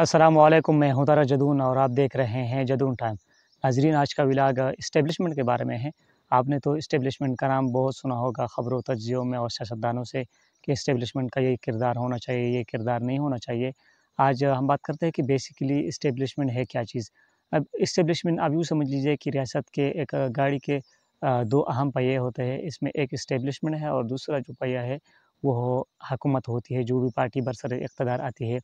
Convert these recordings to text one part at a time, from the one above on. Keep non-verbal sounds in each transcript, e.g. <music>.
असलम मैं हूं तारा जदून और आप देख रहे हैं जदून टाइम नाजरीन आज का विलाग इस्टेबलिशमेंट के बारे में है आपने तो इस्टेबलिशमेंट का नाम बहुत सुना होगा ख़बरों तजियों में और सियासतदानों से कि इस्टेबलिशमेंट का ये किरदार होना चाहिए ये किरदार नहीं होना चाहिए आज हम बात करते हैं कि बेसिकली इस्टेबलिशमेंट है क्या चीज़ अब इस्टेबलिशमेंट आप यूँ समझ लीजिए कि रियासत के एक गाड़ी के दो अहम पहिए होते हैं इसमें एक इस्टेबलिशमेंट है और दूसरा जो पहिया है वो हुकूमत होती है जो भी पार्टी बरसर इकतदार आती है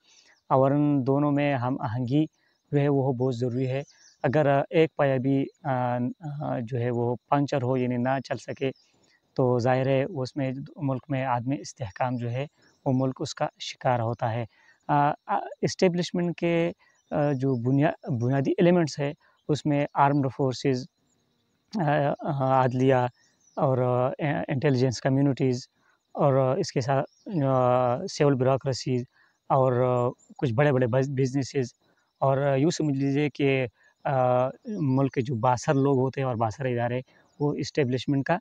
और उन दोनों में हम आहंगी जो है वह बहुत ज़रूरी है अगर एक पाया भी जो है वो पंचर हो यानी ना चल सके तो ज़ाहिर है उसमें मुल्क में आदमी इस्तेकाम जो है वो मुल्क उसका शिकार होता है इस्टेब्लिशमेंट के जो बुनिया बुनियादी एलिमेंट्स है उसमें आर्म्ड फोर्सेस आदलिया और इंटेलिजेंस कम्युनिटीज़ और इसके साथ सिविल ब्यूरोसी और कुछ बड़े बड़े बिजनेसेस और यूँ समझ लीजिए कि मुल्क के जो बासर लोग होते हैं और बासर इदारे वो इस्टेब्लिशमेंट का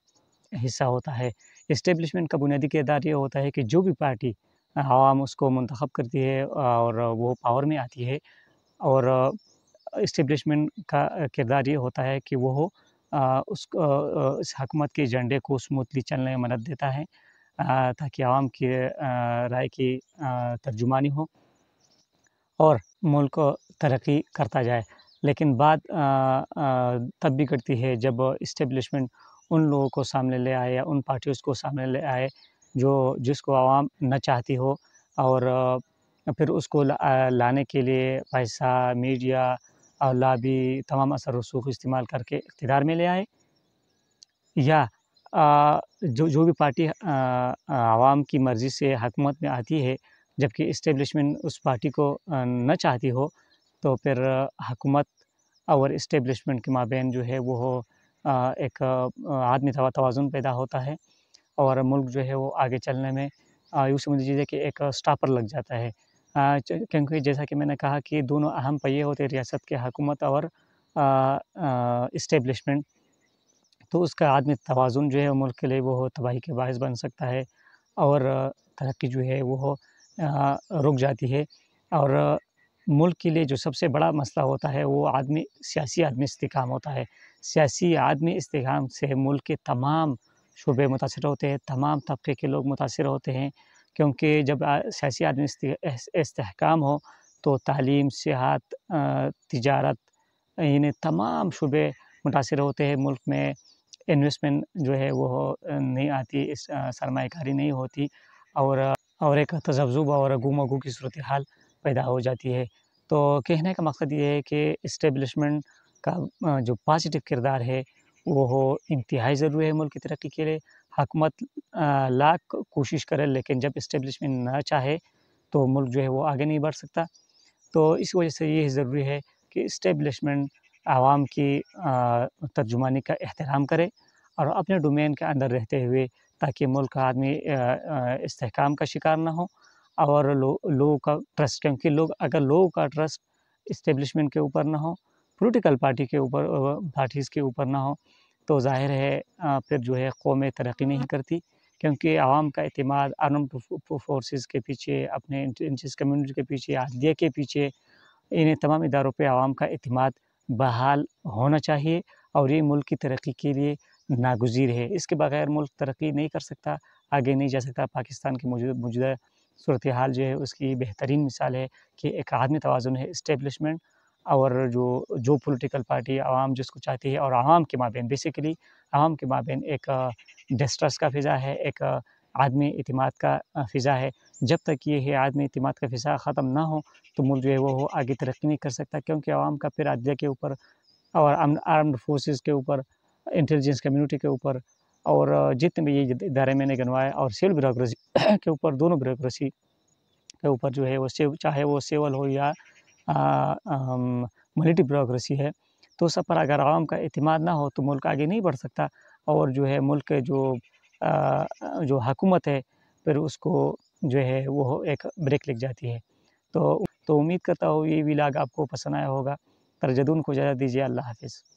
हिस्सा होता है इस्टेब्लिशमेंट का बुनियादी किरदार ये होता है कि जो भी पार्टी आवाम उसको मंतखब करती है और वो पावर में आती है और इस्टेब्लिशमेंट का किरदार ये होता है कि वो उस हकूमत के एजेंडे को स्मूथली चलने में मदद देता है ताकि आवाम की राय की तर्जुमानी हो और मुल्क को तरक्की करता जाए लेकिन बात तब भी करती है जब इस्टेब्लिशमेंट उन लोगों को सामने ले आए या उन पार्टियों को सामने ले आए जो जिसको आवाम न चाहती हो और फिर उसको लाने के लिए पैसा मीडिया और लाभी तमाम असर रसूख इस्तेमाल करके इकतदार में ले आए या जो जो भी पार्टी आवाम की मर्ज़ी से हकूमत में आती है जबकि इस्टेब्लिशमेंट उस पार्टी को न चाहती हो तो फिर हकूमत और इस्टेब्लिशमेंट के माबेन जो है वो एक आदमी तोज़ुन पैदा होता है और मुल्क जो है वो आगे चलने में यूँ समझ लीजिए कि एक स्टापर लग जाता है क्योंकि जैसा कि मैंने कहा कि दोनों अहम पहिए होते रियासत के हकूमत और इस्टेब्लिशमेंट तो उसका आदमी तोज़ुन जो है मुल्क के लिए वो तबाही के बायस बन सकता है और तरक्की जो है वो रुक जाती है और मुल्क के लिए जो सबसे बड़ा मसला होता है वो आदमी सियासी आदमी इस्तेकाम होता है सियासी आदमी इस्तेकाम से मुल्क के तमाम शुबे मुतासर होते हैं तमाम तबके के लोग मुतासर होते हैं क्योंकि जब सियासी आदमी इसकाम हो तो तालीम सियात तजारत इन्हें तमाम शुबे मुतासर होते हैं मुल्क में इन्वेस्टमेंट जो है वो नहीं आती इस सरमाकारी नहीं होती और और एक तजब्जुब और गुमागू की सूरत हाल पैदा हो जाती है तो कहने का मकसद ये है कि इस्टेबलिशमेंट का जो पॉजिटिव किरदार है वो हो इंतहाई ज़रूरी है मुल्क की तरक्की के लिए हकमत लाख कोशिश करे लेकिन जब इस्टेबलिशमेंट ना चाहे तो मुल्क जो है वो आगे नहीं बढ़ सकता तो इस वजह से ये ज़रूरी है कि इस्टेबलिशमेंट आवाम की तर्जुमानी का एहतराम करे और अपने डोमेन के अंदर रहते हुए ताकि मुल्क का आदमी इसकाम का शिकार ना हो और लोगों लो का ट्रस्ट क्योंकि लोग अगर लोगों का ट्रस्ट इस्टेब्लिशमेंट के ऊपर ना हो पोलिटिकल पार्टी के ऊपर पार्टीज़ के ऊपर ना हो तो ज़ाहिर है फिर जो है कौम तरक्की नहीं करती क्योंकि आवाम का अतमाद आर्म फोर्सेस के पीछे अपने इंटरेस्ट कम्यूनिटी के पीछे आदलिया के पीछे इन्हें तमाम इदारों पर आवाम का अतमाद बहाल होना चाहिए और ये मुल्क की तरक्की के लिए नागुजीर है इसके बगैर मुल्क तरक्की नहीं कर सकता आगे नहीं जा सकता पाकिस्तान की मौजूदा सूरत हाल जो है उसकी बेहतरीन मिसाल है कि एक आदमी तोज़ुन है इस्टेबलिशमेंट और जो जो पोलिटिकल पार्टी आवाम जिसको चाहती है और आवाम के माबेन बेसिकली आवाम के माबेन एक डिस्ट्रस्ट का फ़िज़ा है एक आदमी अतमाद का फ़िज़ा है जब तक ये है आदमी अतमाद का फ़िज़ा ख़त्म ना हो तो मुल्क जो है वो आगे तरक्की नहीं कर सकता क्योंकि आवाम का फिर अदलिया के ऊपर और आर्म्ड फोर्सेस के ऊपर इंटेलिजेंस कम्युनिटी के ऊपर और जितने भी ये इदारे मैंने गनवाए और सिविल ब्यूरोसी <coughs> के ऊपर दोनों ब्यूरोसी के ऊपर जो है वो सेव चाहे वो सेवल हो या मिलिट्री ब्यूरोसी है तो सब पर अगर आवाम का अतमाद ना हो तो मुल्क आगे नहीं बढ़ सकता और जो है मुल्क के जो जो हकूमत है फिर उसको जो है वो एक ब्रेक लग जाती है तो तो उम्मीद करता हूँ ये विलाग आपको पसंद आया होगा तरजदून को ज़्यादा दीजिए अल्लाह हाफिज़